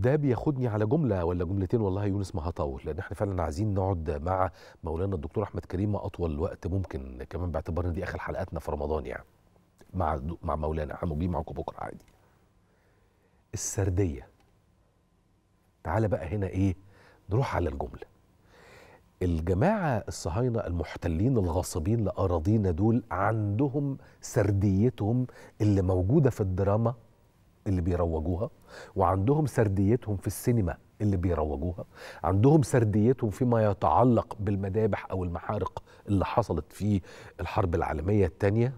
ده بياخدني على جمله ولا جملتين والله يونس ما هطول لان احنا فعلا عايزين نقعد مع مولانا الدكتور احمد كريم اطول وقت ممكن كمان باعتبار ان دي اخر حلقاتنا في رمضان يعني مع مع مولانا احنا موجودين معاكم بكره عادي السرديه تعالى بقى هنا ايه نروح على الجمله الجماعه الصهاينه المحتلين الغاصبين لاراضينا دول عندهم سرديتهم اللي موجوده في الدراما اللي بيروجوها وعندهم سرديتهم في السينما اللي بيروجوها عندهم سرديتهم فيما يتعلق بالمذابح او المحارق اللي حصلت في الحرب العالميه الثانيه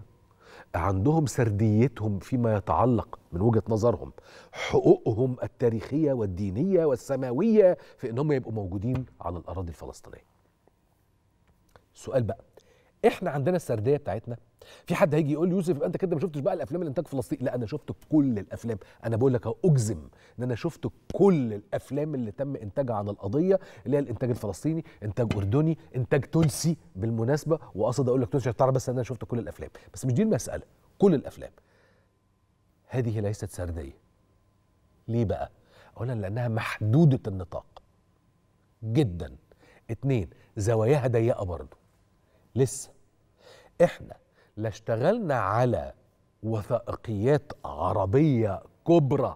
عندهم سرديتهم فيما يتعلق من وجهه نظرهم حقوقهم التاريخيه والدينيه والسماويه في انهم يبقوا موجودين على الاراضي الفلسطينيه. سؤال بقى احنا عندنا السرديه بتاعتنا في حد هيجي يقول لي يوسف يبقى انت كده ما شفتش بقى الافلام الانتاج فلسطين لا انا شفت كل الافلام انا بقول لك اجزم ان انا شفت كل الافلام اللي تم انتاجها عن القضيه اللي هي الانتاج الفلسطيني انتاج اردني انتاج تونسي بالمناسبه واقصد اقول لك تونسي عشان تعرف بس ان انا شفت كل الافلام بس مش دي المساله كل الافلام هذه ليست سرديه ليه بقى اولا لانها محدوده النطاق جدا اتنين زواياها ضيقه برضه لسه احنا لاشتغلنا على وثائقيات عربية كبرى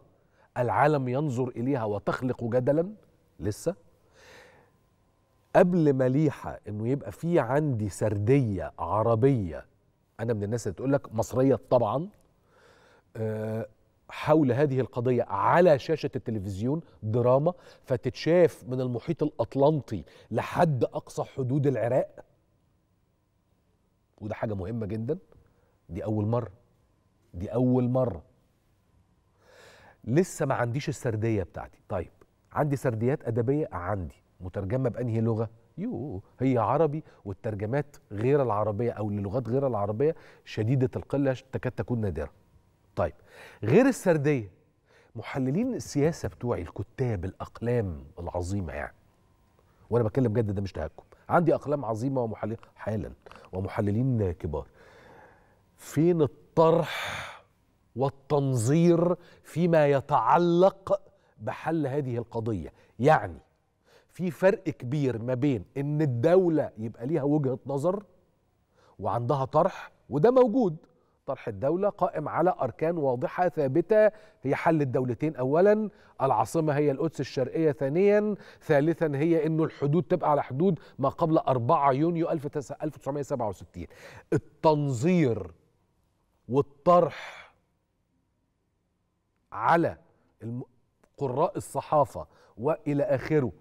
العالم ينظر إليها وتخلق جدلا لسه قبل مليحة إنه يبقى في عندي سردية عربية أنا من الناس اللي تقول لك مصرية طبعا آه، حول هذه القضية على شاشة التلفزيون دراما فتتشاف من المحيط الأطلنطي لحد أقصى حدود العراق وده حاجه مهمه جدا دي اول مره دي اول مره لسه ما عنديش السرديه بتاعتي طيب عندي سرديات ادبيه عندي مترجمه بانهي لغه يو هي عربي والترجمات غير العربيه او للغات غير العربيه شديده القله تكاد تكون نادره طيب غير السرديه محللين السياسه بتوعي الكتاب الاقلام العظيمه يعني وانا بتكلم بجد ده مش تهكم عندي اقلام عظيمه ومحللين حالا ومحللين كبار فين الطرح والتنظير فيما يتعلق بحل هذه القضيه يعني في فرق كبير ما بين ان الدوله يبقى ليها وجهه نظر وعندها طرح وده موجود طرح الدولة قائم على أركان واضحة ثابتة هي حل الدولتين أولا العاصمة هي القدس الشرقية ثانيا ثالثا هي أنه الحدود تبقى على حدود ما قبل 4 يونيو 1967 التنظير والطرح على قراء الصحافة وإلى آخره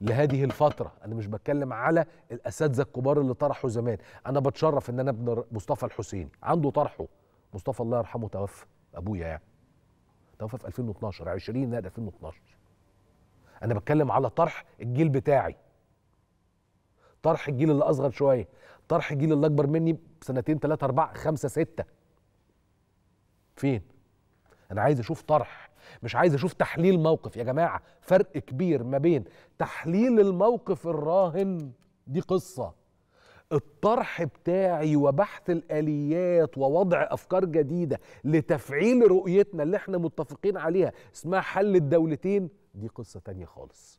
لهذه الفترة أنا مش بتكلم على الأساتذة الكبار اللي طرحوا زمان أنا بتشرف إن أنا ابن مصطفى الحسيني عنده طرحه مصطفى الله يرحمه توفى أبويا يعني توفى في 2012 20 نقل 2012 أنا بتكلم على طرح الجيل بتاعي طرح الجيل اللي أصغر شوية طرح الجيل اللي أكبر مني بسنتين ثلاثة أربعة خمسة ستة فين؟ أنا عايز أشوف طرح مش عايز اشوف تحليل موقف يا جماعه فرق كبير ما بين تحليل الموقف الراهن دي قصه الطرح بتاعي وبحث الاليات ووضع افكار جديده لتفعيل رؤيتنا اللي احنا متفقين عليها اسمها حل الدولتين دي قصه تانية خالص